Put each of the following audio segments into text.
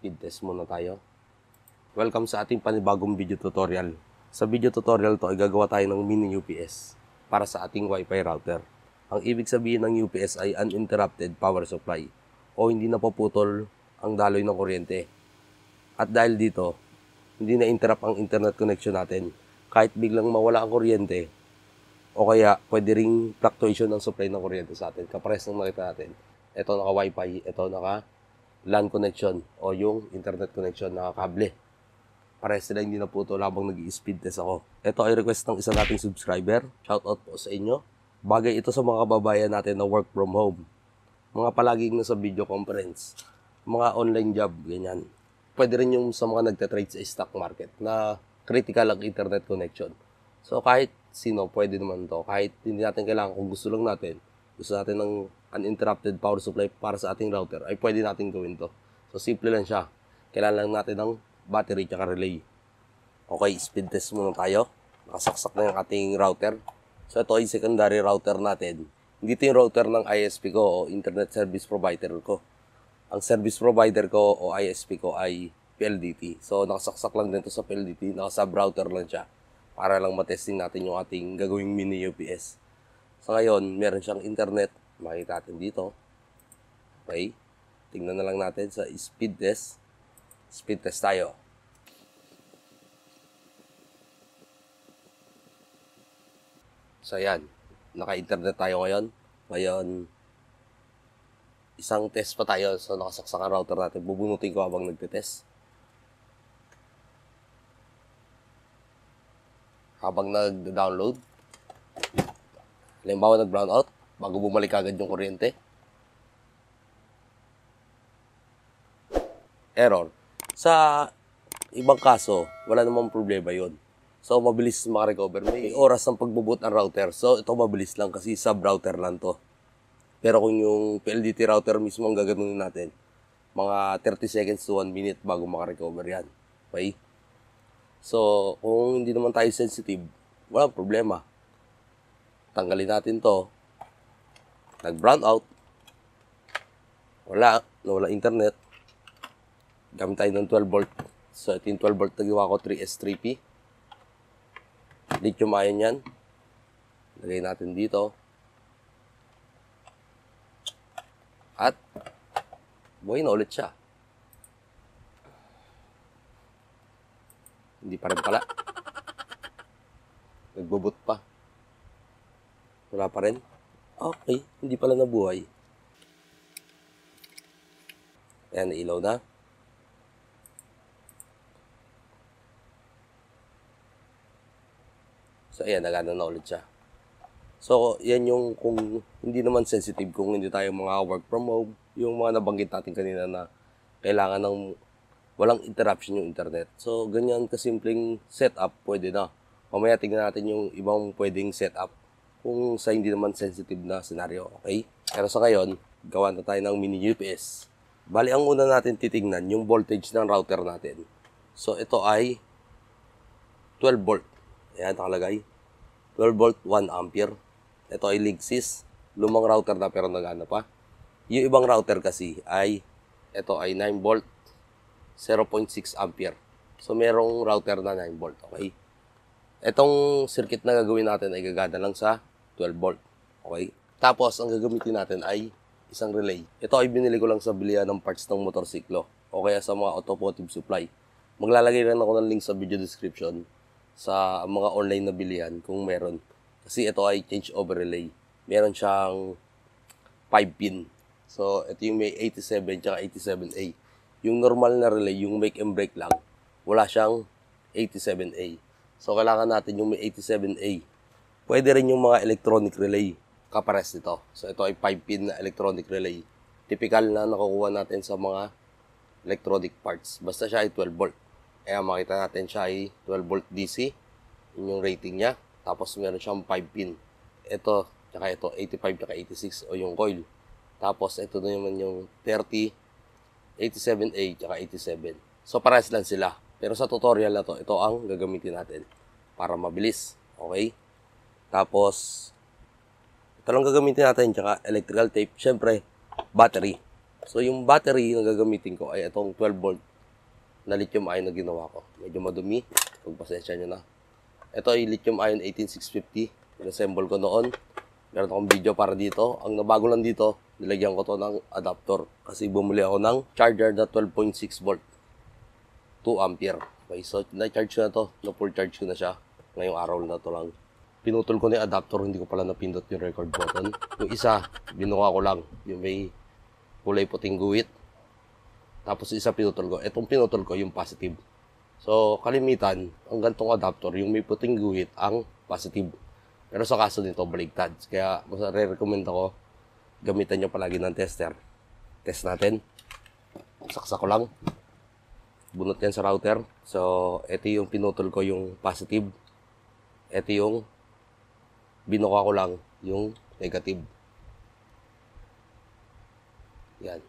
speed test muna tayo. Welcome sa ating panibagong video tutorial. Sa video tutorial to ay gagawa tayo ng mini UPS para sa ating Wi-Fi router. Ang ibig sabihin ng UPS ay uninterrupted power supply o hindi napuputol ang daloy ng kuryente. At dahil dito, hindi na interrupt ang internet connection natin. Kahit biglang mawala ang kuryente, o kaya pwede ring fluctuation ng supply ng kuryente sa atin. Kapares ng nakita natin. Ito naka wi fi ito naka LAN connection o yung internet connection na kable. Pares sila hindi na po naputol habang nag speed test ako. Ito ay request ng isang nating subscriber. Shoutout po sa inyo. Bagay ito sa mga kababayan natin na work from home. Mga palaging nasa video conference. Mga online job, ganyan. Pwede rin yung sa mga nagtatrade sa stock market na critical ang internet connection. So kahit sino, pwede naman to. Kahit hindi natin kailangan, kung gusto lang natin, gusto natin ng uninterrupted power supply para sa ating router, ay pwede natin gawin to. So, simple lang siya. Kailangan lang natin ng battery at relay. Okay, speed test muna tayo. Nakasaksak na yung ating router. So, ito ay secondary router natin. Hindi ito yung router ng ISP ko o Internet Service Provider ko. Ang service provider ko o ISP ko ay PLDT. So, nakasaksak lang dito sa PLDT. Nakasub router lang siya para lang matesting natin yung ating gagawing mini UPS. Sa ngayon, meron siyang internet. Makikita natin dito. Okay? Tingnan na lang natin sa speed test. Speed test tayo. So, yan. Naka-internet tayo ngayon. Ngayon, isang test pa tayo sa so, nakasaksak router natin. Bubunutin ko habang nagte-test. Habang nag-download, Halimbawa, nag out bago bumalik agad yung kuryente. Error. Sa ibang kaso, wala namang problema yon. So, mabilis makarecover. May oras ng pagbuboot ng router. So, ito mabilis lang kasi sub-router lang to. Pero kung yung PLDT router mismo ang gaganunin natin, mga 30 seconds to 1 minute bago makarecover yan. Okay? So, kung hindi naman tayo sensitive, wala problema. Tanggalin natin to. Nag-brown out. Wala. Wala internet. Gamit tayo ng 12 volt. So, ito yung 12 volt na gawa ko, 3S3P. Lithium ion yan. Lagay natin dito. At, buhay na ulit siya. Hindi pa rin pala. Nagbubot pa. Wala pa rin? Okay, hindi pala nabuhay. Ayan, ilaw na. So, ayan, nagana na ulit siya. So, yan yung kung hindi naman sensitive, kung hindi tayo mga work from home, yung mga nabanggit natin kanina na kailangan ng walang interruption yung internet. So, ganyan kasimpleng setup, pwede na. Mamaya tingnan natin yung ibang pwedeng setup kung sa hindi naman sensitive na scenario, okay? Pero sa ngayon, gawa na tayo ng mini UPS. Bali, ang una natin titingnan, yung voltage ng router natin. So, ito ay 12 volt. Ayan, nakalagay. 12 volt, 1 ampere. Ito ay Ligsys. Lumang router na pero nagana pa. Yung ibang router kasi ay, ito ay 9 volt, 0.6 ampere. So, merong router na 9 volt, okay? Itong circuit na gagawin natin ay gagana lang sa 12 volt. Okay? Tapos, ang gagamitin natin ay isang relay. Ito ay binili ko lang sa bilihan ng parts ng motorsiklo o kaya sa mga automotive supply. Maglalagay rin ako ng link sa video description sa mga online na bilihan kung meron. Kasi ito ay change over relay. Meron siyang 5 pin. So, ito yung may 87 tsaka 87A. Yung normal na relay, yung make and break lang, wala siyang 87A. So, kailangan natin yung may 87A Pwede rin yung mga electronic relay kapares nito. So ito ay 5-pin na electronic relay. Typical na nakukuha natin sa mga electronic parts. Basta siya ay 12 volt. Kaya makita natin siya ay 12 volt DC. Yun yung rating niya. Tapos meron siyang 5-pin. Ito, tsaka ito, 85, tsaka 86 o yung coil. Tapos ito na naman yung 30, 87A, tsaka 87. So pares lang sila. Pero sa tutorial na to, ito ang gagamitin natin para mabilis. Okay? Tapos, ito lang gagamitin natin, tsaka electrical tape. Siyempre, battery. So, yung battery na gagamitin ko ay itong 12 volt na lithium ion na ginawa ko. Medyo madumi. Pagpasensya nyo na. Ito ay lithium ion 18650. Inassemble ko noon. Meron akong video para dito. Ang nabago lang dito, nilagyan ko to ng adapter. Kasi bumuli ako ng charger na 12.6 volt. 2 ampere. Okay, so na-charge ko na to. Na-full charge ko na siya. Ngayong araw na to lang pinutol ko na yung adapter, hindi ko pala napindot yung record button. Yung isa, binuha ko lang, yung may kulay puting guhit. Tapos isa pinutol ko. Itong pinutol ko, yung positive. So, kalimitan, ang gantong adapter, yung may puting guhit, ang positive. Pero sa kaso nito, baligtad. Kaya, mas re-recommend ako, gamitan nyo palagi ng tester. Test natin. Saksak ko lang bunot yan sa router. So, ito yung pinutol ko yung positive. Ito yung binuka ko lang yung negative. Yan.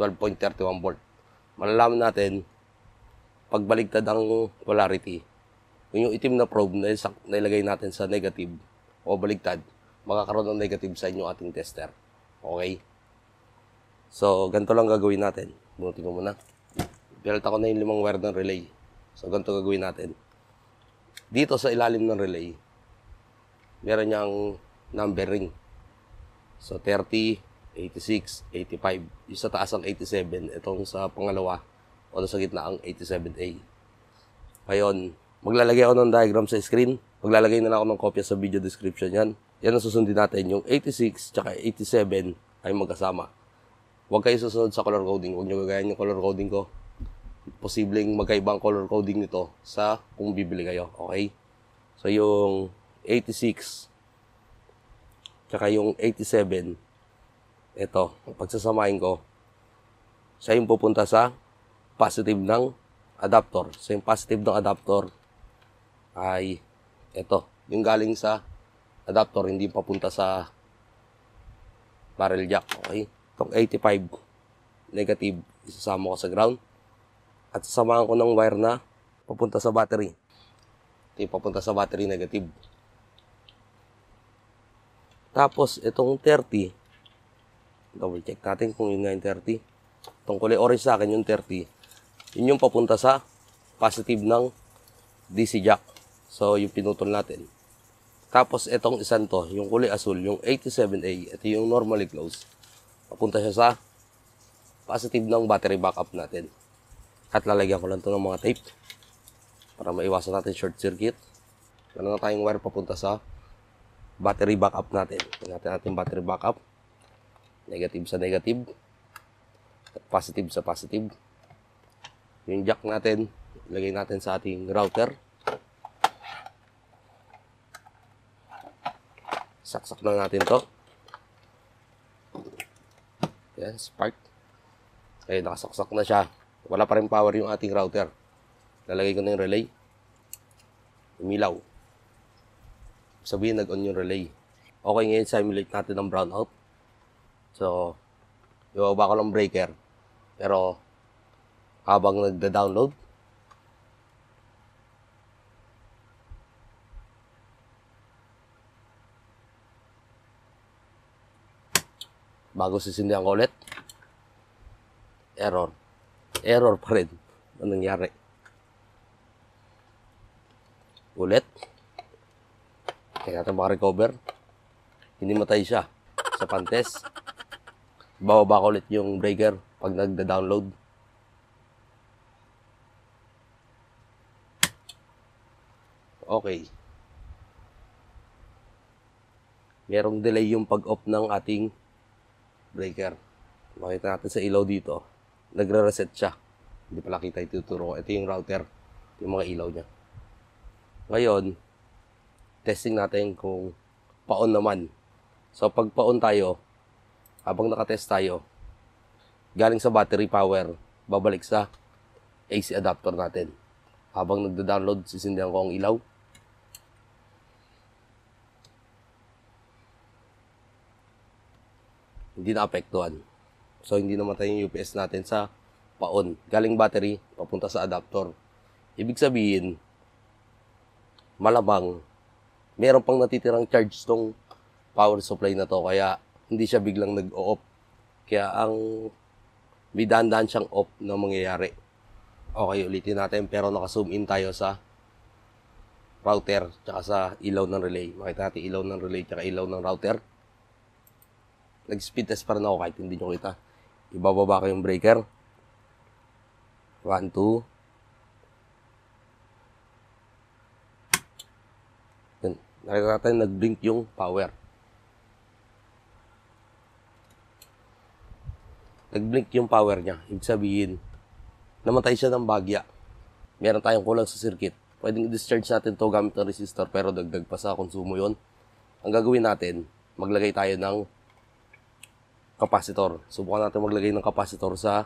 12.31 volt. Malalaman natin, pagbaligtad ang polarity, yung itim na probe na nilagay natin sa negative o baligtad, makakaroon ng negative sign yung ating tester. Okay? So, ganito lang gagawin natin. Bunutin ko muna. Pinalta ko na yung limang wire ng relay. So, ganito gagawin natin. Dito sa ilalim ng relay, meron niyang numbering. So 30, 86, 85. Yung sa taas ang 87. Itong sa pangalawa, o sa gitna ang 87A. Ngayon, maglalagay ako ng diagram sa screen. Maglalagay na lang ako ng kopya sa video description yan. Yan ang susundin natin. Yung 86 at 87 ay magkasama. Huwag kayo susunod sa color coding. Huwag nyo gagayan yung color coding ko. Posibleng magkaibang color coding nito sa kung bibili kayo. Okay? So yung 86, tsaka yung 87, ito, pagsasamahin ko, siya yung pupunta sa positive ng adapter. So, yung positive ng adapter ay ito, yung galing sa adapter, hindi papunta sa barrel jack. Okay? Itong 85 negative, isasama ko sa ground. At sasamahan ko ng wire na papunta sa battery. Ito papunta sa battery negative. Tapos, itong 30, double check natin kung yun nga yung 30. Itong kulay orange sa akin, yung 30, yun yung papunta sa positive ng DC jack. So, yung pinutol natin. Tapos, itong isan to, yung kulay asul, yung 87A, ito yung normally closed. Papunta siya sa positive ng battery backup natin. At lalagyan ko lang to ng mga tape para maiwasan natin short circuit. Ano na tayong wire papunta sa battery backup natin. Tingnan natin ating battery backup. Negative sa negative. Positive sa positive. Yung jack natin, ilagay natin sa ating router. Saksak na natin to. Yan, spark. Ayun, nakasaksak na siya. Wala pa rin power yung ating router. Lalagay ko na yung relay. Umilaw sabihin nag-on yung relay. Okay, ngayon simulate natin ang brownout. So, ibaba ko ng breaker. Pero, habang nagda-download, bago sisindihan ko ulit, error. Error pa rin. Anong nangyari? Ulit. Ulit. Kaya natin makarecover. Hindi matay siya sa pantes. Bababa ko ulit yung breaker pag nagda-download. Okay. Merong delay yung pag-off ng ating breaker. Makita natin sa ilaw dito. Nagre-reset siya. Hindi pala kita ituturo. Ito yung router. Ito yung mga ilaw niya. Ngayon, testing natin kung paon naman. So pag paon tayo, habang nakatest tayo, galing sa battery power, babalik sa AC adapter natin. Habang nagda-download, sisindihan ko ang ilaw. Hindi naapektuhan. So hindi naman tayo yung UPS natin sa paon. Galing battery, papunta sa adapter. Ibig sabihin, malamang meron pang natitirang charge tong power supply na to. Kaya, hindi siya biglang nag-off. Kaya, ang may dahan siyang off na mangyayari. Okay, ulitin natin. Pero naka-zoom in tayo sa router tsaka sa ilaw ng relay. Makita natin ilaw ng relay tsaka ilaw ng router. Nag-speed test pa rin ako kahit hindi nyo kita. Ibababa ko yung breaker. 1, 2, Yun. Nakita natin, nag-blink yung power. Nag-blink yung power niya. Ibig sabihin, namatay siya ng bagya. Meron tayong kulang sa circuit. Pwedeng i-discharge natin to gamit ng resistor pero dagdag pa sa konsumo yon. Ang gagawin natin, maglagay tayo ng kapasitor. Subukan natin maglagay ng kapasitor sa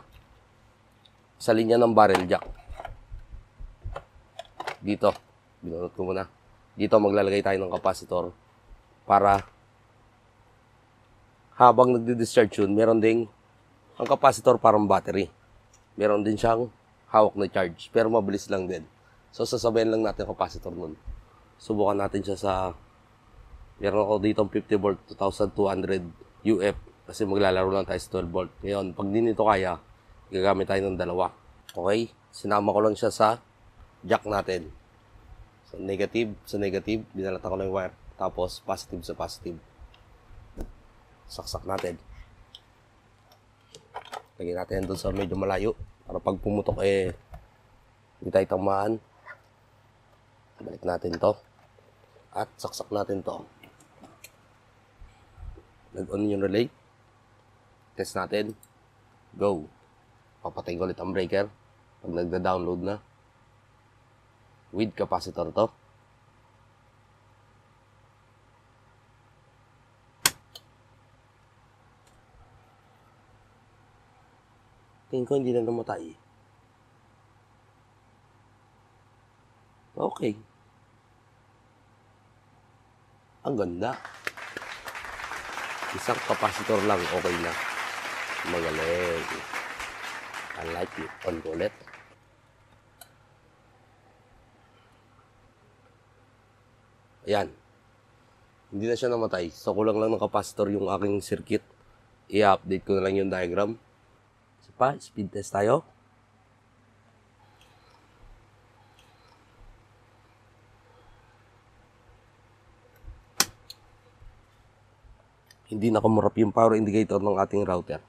sa linya ng barrel jack. Dito. Binunot ko muna. Dito maglalagay tayo ng capacitor para habang nagdi-discharge yun, meron ding ang capacitor parang battery. Meron din siyang hawak na charge, pero mabilis lang din. So, sasabayan lang natin ang capacitor nun. Subukan natin siya sa... Meron ako dito 50 volt, 2200 UF. Kasi maglalaro lang tayo sa 12 volt. Ngayon, pag di nito kaya, gagamit tayo ng dalawa. Okay? Sinama ko lang siya sa jack natin. So, negative sa negative, binalata ko lang yung wire. Tapos, positive sa positive. Saksak natin. Lagyan natin yan doon sa medyo malayo. Para pag pumutok, eh, hindi tayo tamaan. Balik natin to. At saksak natin to. Nag-on yung relay. Test natin. Go. Papatay ko ulit ang breaker. Pag nagda-download na with capacitor to. Tingin ko hindi na namatay. Okay. Ang ganda. Isang capacitor lang, okay na. Magaling. I like it. On ulit. Ayan. Hindi na siya namatay. So, kulang lang ng capacitor yung aking circuit. I-update ko na lang yung diagram. Isa so, pa, speed test tayo. Hindi na kumurap yung power indicator ng ating router.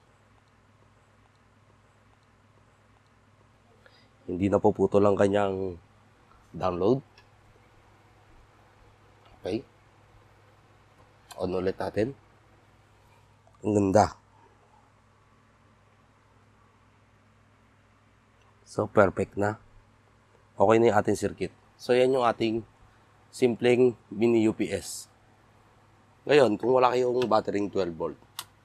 Hindi na puputo lang kanyang download. Okay. On ulit natin. Ang ganda. So, perfect na. Okay na yung ating circuit. So, yan yung ating simpleng mini UPS. Ngayon, kung wala kayong battering 12 volt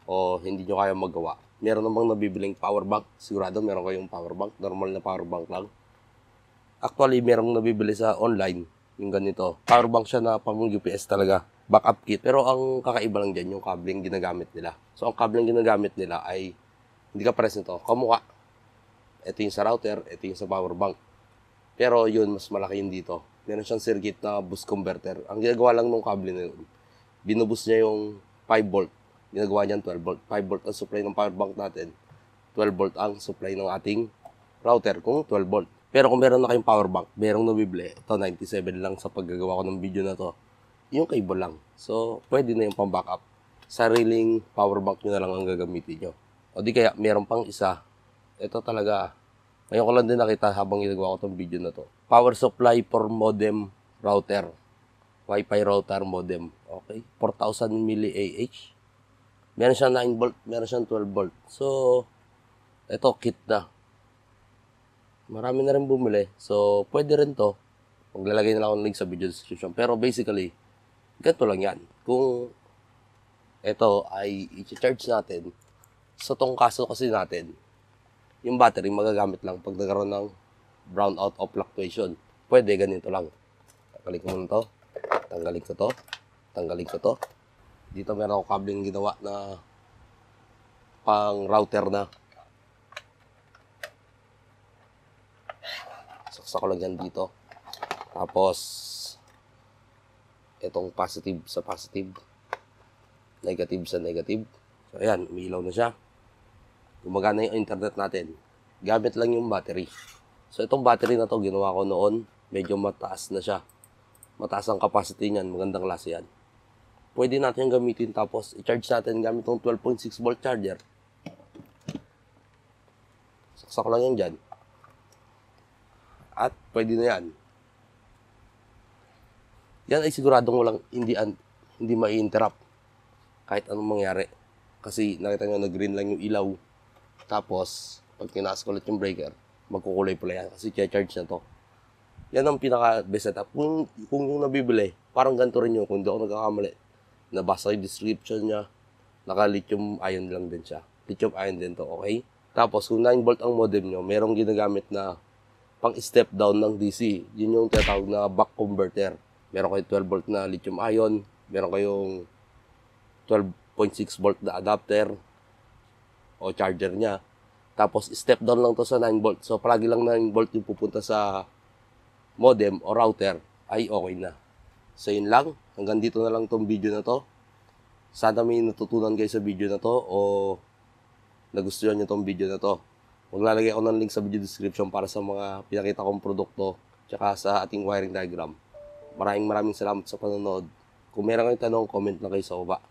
o hindi nyo kaya magawa, meron namang nabibiling power bank. Sigurado meron kayong power bank. Normal na power bank lang. Actually, merong nabibili sa online yung ganito. Power bank siya na pang UPS talaga. Backup kit. Pero ang kakaiba lang dyan, yung kabling ginagamit nila. So, ang kabling ginagamit nila ay, hindi ka pares nito, kamukha. Ito yung sa router, ito yung sa power bank. Pero yun, mas malaki yun dito. Meron siyang circuit na boost converter. Ang ginagawa lang ng kable na yun, binubus niya yung 5 volt. Ginagawa niyan 12 volt. 5 volt ang supply ng power bank natin. 12 volt ang supply ng ating router kung 12 volt. Pero kung meron na kayong power bank, merong nabibili, ito 97 lang sa paggagawa ko ng video na to, yung cable lang. So, pwede na yung pang backup. Sariling power bank nyo na lang ang gagamitin nyo. O di kaya, meron pang isa. Ito talaga, ngayon ko lang din nakita habang ginagawa ko itong video na to. Power supply for modem router. Wi-Fi router modem. Okay, 4,000 mAh. Meron siyang 9 volt, meron siyang 12 volt. So, ito, kit na marami na rin bumili. So, pwede rin to. Maglalagay na lang ako ng link sa video description. Pero basically, ganito lang yan. Kung ito ay i-charge natin, sa tong kaso kasi natin, yung battery magagamit lang pag nagkaroon ng brownout o fluctuation. Pwede ganito lang. Tanggalin ko muna to. Tanggalin ko to. Tanggalin ko to. Dito meron ako kabling ginawa na pang router na saksak ko lang yan dito. Tapos, itong positive sa positive, negative sa negative. So, ayan, umilaw na siya. Gumagana yung internet natin. Gamit lang yung battery. So, itong battery na to, ginawa ko noon, medyo mataas na siya. Mataas ang capacity niyan, magandang klase yan. Pwede natin yung gamitin tapos i-charge natin gamit ng 12.6 volt charger. Saksak ko lang yan dyan at pwede na yan. Yan ay siguradong walang hindi, hindi mai-interrupt kahit anong mangyari. Kasi nakita nyo na green lang yung ilaw. Tapos, pag tinaas ko ulit yung breaker, magkukulay pala yan kasi charge na to. Yan ang pinaka-best setup. Kung, kung yung nabibili, parang ganito rin yun. Kung hindi ako nagkakamali, nabasa yung description niya, naka-lithium ion lang din siya. Lithium ion din to, okay? Tapos, kung 9 volt ang modem nyo, merong ginagamit na pang step down ng DC. Yun yung tinatawag na back converter. Meron kayong 12 volt na lithium ion, meron kayong 12.6 volt na adapter o charger niya. Tapos step down lang to sa 9 volt. So palagi lang 9 volt yung pupunta sa modem o router ay okay na. So yun lang, hanggang dito na lang tong video na to. Sana may natutunan kayo sa video na to o nagustuhan nyo tong video na to. Maglalagay ako ng link sa video description para sa mga pinakita kong produkto tsaka sa ating wiring diagram. Maraming maraming salamat sa panonood. Kung meron kayong tanong, comment lang kayo sa baba.